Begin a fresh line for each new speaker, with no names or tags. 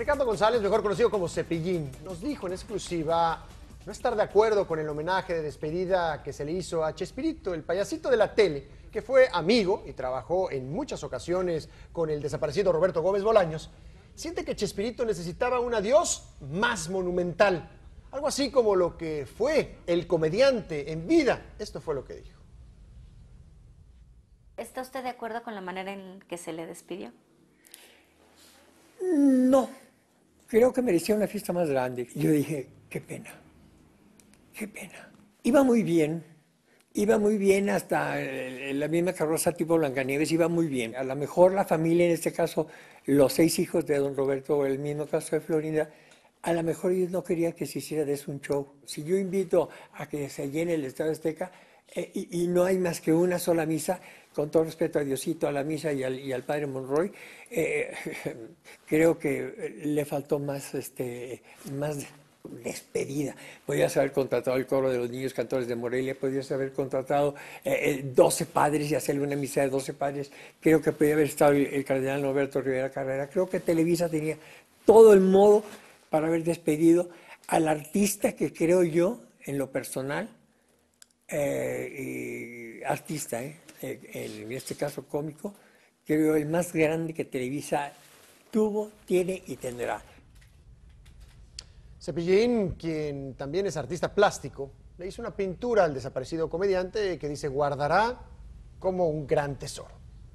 Ricardo González, mejor conocido como Cepillín, nos dijo en exclusiva no estar de acuerdo con el homenaje de despedida que se le hizo a Chespirito, el payasito de la tele, que fue amigo y trabajó en muchas ocasiones con el desaparecido Roberto Gómez Bolaños. Siente que Chespirito necesitaba un adiós más monumental, algo así como lo que fue el comediante en vida. Esto fue lo que dijo.
¿Está usted de acuerdo con la manera en que se le despidió? creo que merecía una fiesta más grande. Y yo dije, qué pena, qué pena. Iba muy bien, iba muy bien hasta eh, la misma carroza tipo Blancanieves, iba muy bien. A lo mejor la familia, en este caso, los seis hijos de don Roberto, el mismo caso de Florinda, a lo mejor ellos no querían que se hiciera de eso un show. Si yo invito a que se llene el Estado Azteca eh, y, no hay más que una sola misa, con todo respeto a Diosito, a la misa y al, y al Padre Monroy, eh, creo que eh, le faltó más, este, más despedida. Podías haber contratado el coro de los niños cantores de Morelia, podrías haber contratado 12 padres y hacerle una misa de 12 padres. Creo que podía haber estado el, el cardenal Roberto Rivera Carrera. Creo que Televisa tenía todo el modo para haber despedido al artista que creo yo, en lo personal, eh, artista, eh, en este caso cómico, creo el más grande que Televisa tuvo, tiene y tendrá.
Cepillín, quien también es artista plástico, le hizo una pintura al desaparecido comediante que dice guardará como un gran tesoro.